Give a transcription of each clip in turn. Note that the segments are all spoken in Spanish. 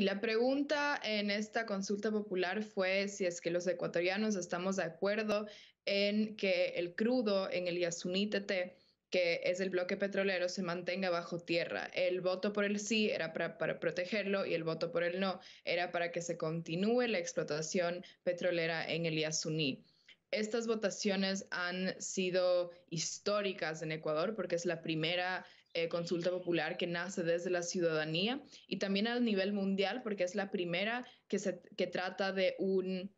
La pregunta en esta consulta popular fue si es que los ecuatorianos estamos de acuerdo en que el crudo en el Yasuní-TT, que es el bloque petrolero, se mantenga bajo tierra. El voto por el sí era para protegerlo y el voto por el no era para que se continúe la explotación petrolera en el Yasuní. Estas votaciones han sido históricas en Ecuador porque es la primera eh, consulta popular que nace desde la ciudadanía y también a nivel mundial porque es la primera que, que trata de un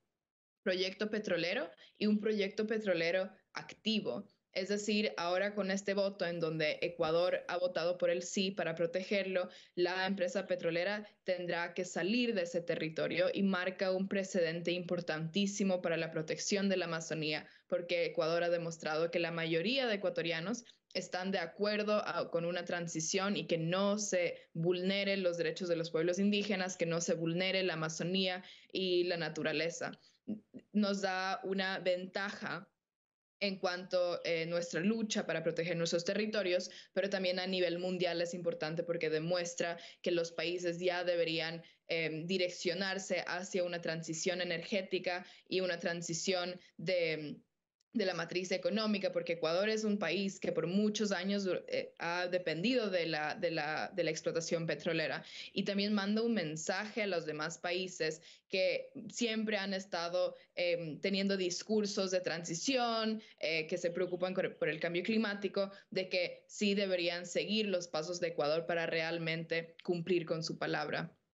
proyecto petrolero y un proyecto petrolero activo. Es decir, ahora con este voto en donde Ecuador ha votado por el sí para protegerlo, la empresa petrolera tendrá que salir de ese territorio y marca un precedente importantísimo para la protección de la Amazonía, porque Ecuador ha demostrado que la mayoría de ecuatorianos están de acuerdo con una transición y que no se vulneren los derechos de los pueblos indígenas, que no se vulnere la Amazonía y la naturaleza. Nos da una ventaja en cuanto a eh, nuestra lucha para proteger nuestros territorios, pero también a nivel mundial es importante porque demuestra que los países ya deberían eh, direccionarse hacia una transición energética y una transición de de la matriz económica, porque Ecuador es un país que por muchos años eh, ha dependido de la, explotación petrolera y también manda un mensaje a los demás países que siempre han estado em, teniendo discursos de transición, eh, que se preocupan por el cambio climático, de que sí deberían seguir los pasos de Ecuador para realmente cumplir con su palabra.